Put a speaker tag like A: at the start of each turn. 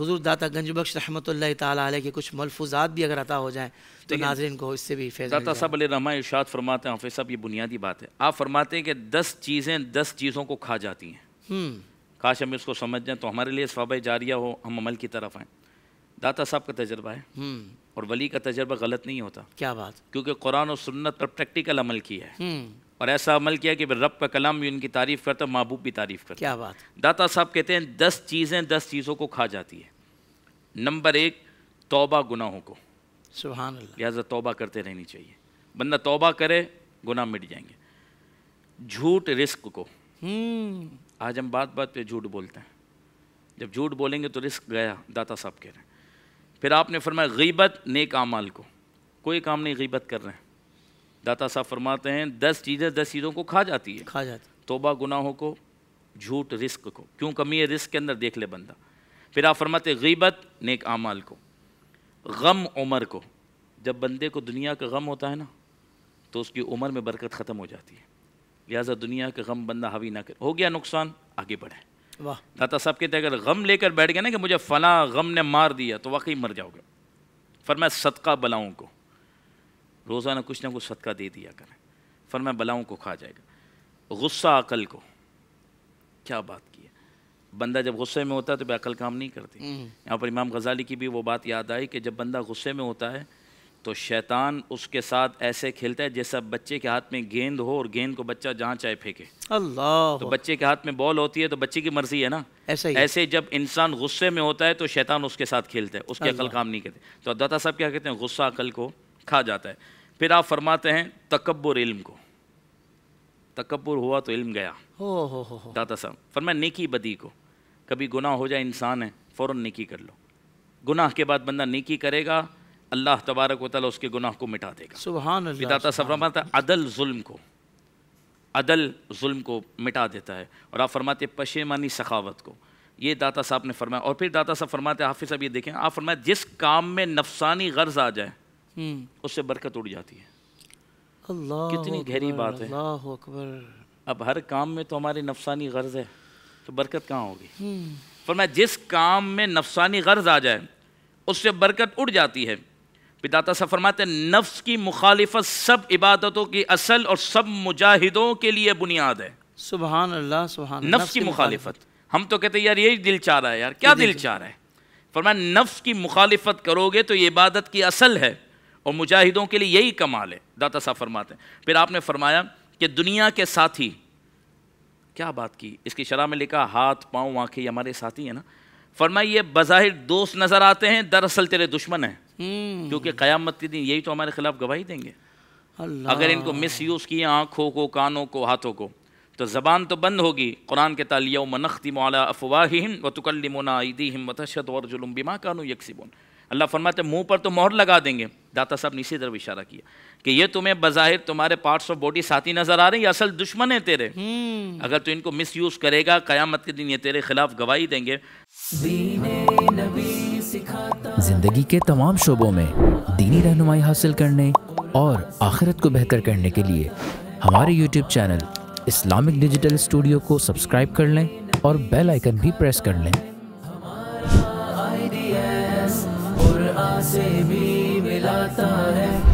A: हजूर दाता गंज बख्श रहमत ताली के कुछ मलफूजात भी अगर अता हो जाए तो नाजरन को इससे भी फैसला दाता साहब अलमा इर्शाद फरमाते हैं हाफिज साहब ये बुनियादी बात है आप फरमाते हैं कि दस चीज़ें दस चीज़ों को खा जाती हैं हम्म। काश हम इसको समझ जाएँ तो हमारे लिए स्वाब जारिया हो हम अमल की तरफ आएँ दाता साहब का तजर्बा है हम्म। और वली का तजर्बा गलत नहीं होता क्या बात क्योंकि कुरान और सुन्नत पर प्रैक्टिकल अमल किया है हम्म। और ऐसा अमल किया कि रब का कलाम भी उनकी तारीफ़ करता महबूब भी तारीफ़ करता क्या बात दाता साहब कहते हैं दस चीज़ें दस चीज़ों को खा जाती है नंबर एक तौबा गुनाहों को सुबह लिहाजा तौबा करते रहनी चाहिए बंदा तौबा करे गुनाह मिट जाएंगे झूठ रिस्क को हम्म। आज हम बात बात पे झूठ बोलते हैं जब झूठ बोलेंगे तो रिस्क गया दाता साहब कह रहे हैं फिर आपने फरमाया गीबत नेक आमाल को कोई काम नहीं गीबत कर रहे हैं दाता साहब फरमाते हैं दस चीज़ें दस चीज़ों को खा जाती है खा जाती तोबा गुनाहों को झूठ रिस्क को क्यों कमी है रिस्क के अंदर देख ले बंदा फिर आप फरमाते गीबत नेक आमाल को गम उमर को जब बंदे को दुनिया का गम होता है ना तो उसकी उम्र में बरकत ख़त्म हो जाती है लिहाजा दुनिया का गम बंदा हावी ना कर हो गया नुकसान आगे बढ़े वाह दाता साहब कहते अगर गम लेकर बैठ गया ना कि मुझे फ़ला गम ने मार दिया तो वाकई मर जाओगे फरमाया सदका बलाओं को रोज़ाना कुछ ना कुछ सदका दे दिया करें फरमा बलाओं को खा जाएगा गुस्सा अकल को क्या बात की है बंदा जब गुस्से में होता है तो बेअकल काम नहीं करती हम्म। यहाँ पर इमाम गजाली की भी वो बात याद आई कि जब बंदा गुस्से में होता है तो शैतान उसके साथ ऐसे खेलता है जैसा बच्चे के हाथ में गेंद हो और गेंद को बच्चा जहाँ चाहे फेंके अल्लाह तो बच्चे के हाथ में बॉल होती है तो बच्चे की मर्जी है ना ऐसे ही ऐसे जब इंसान गुस्से में होता है तो शैतान उसके साथ खेलता है उसके अकल काम नहीं करते तो दत्ता साहब क्या कहते हैं गुस्सा अकल को खा जाता है फिर आप फरमाते हैं तकबर इल्म को तकबर हुआ तो इल्म गया हो हो हो दाता साहब फरमाए नेकी बदी को कभी गुनाह हो जाए इंसान है फ़ौर नेकी कर लो गुनाह के बाद बंदा नेकी करेगा अल्लाह तबारक व उसके गुनाह को मिटा देगा सुबहान दाता साहब फरमाता अदल जुल्म को अदल जुल्म को मिटा देता है और आप फरमाते पशेमानी सखावत को ये दाता साहब ने फरमाया और फिर दाता साहब फरमाते हाफिज़ साहब ये देखें आप फरमाए जिस काम में नफसानी गर्ज आ जाए हम्म। उससे बरकत उड़ जाती है अल्लाह कितनी गहरी बात है अल्लाह अकबर अब हर काम में तो हमारी नफसानी गर्ज है तो बरकत कहाँ होगी पर हम्म। मैं जिस काम में नफसानी गर्ज आ जाए उससे बरकत उड़ जाती है पिताता सा फरमाते नफ्स की मुखालिफत सब इबादतों की असल और सब मुजाहिदों के लिए बुनियाद है सुबह अल्लाह सुबह नफ्स, नफ्स की मुखालिफत हम तो कहते हैं यार यही दिल चाह रहा है यार क्या दिल, दिल चाह रहा है फरमाया नफ्स की मुखालिफत करोगे तो ये इबादत की असल है और मुजाहिदों के लिए यही कमाल है दाता साहब फरमाते हैं फिर आपने फरमाया कि दुनिया के साथी क्या बात की इसकी शराह में लिखा हाथ पाँव आँखें हमारे साथी हैं ना फरमाए ये बज़ाहिर दोस्त नज़र आते हैं दरअसल तेरे दुश्मन हैं हम्म। क्योंकि क़यामत के दिन यही तो हमारे खिलाफ गवाही देंगे अगर इनको मिस यूज़ किए आँखों को कानों को हाथों को तो ज़बान तो बंद होगी कुरान के तालिया मनख्ती मौला अफवाहिम व तुकलमोना ईदी हिम मतशद और जुलम बिमा कानू यकसिबुन अल्लाह फरमाते मुँह पर तो मोहर लगा देंगे दाता साहब ने इसी तरफ इशारा किया कि ये तुम्हें बाहिर तुम्हारे पार्ट्स ऑफ बॉडी साथी नज़र आ रहे हैं ये असल दुश्मन है तेरे हम्म। अगर तू इनको मिस यूज़ करेगा क़यामत के दिन ये तेरे खिलाफ गवाही देंगे जिंदगी के तमाम शोबों में दीनी रहनुमाई हासिल करने और आखिरत को बेहतर करने के लिए हमारे YouTube channel Islamic digital studio को सब्सक्राइब कर लें और बेल आइकन भी प्रेस कर लें दाता है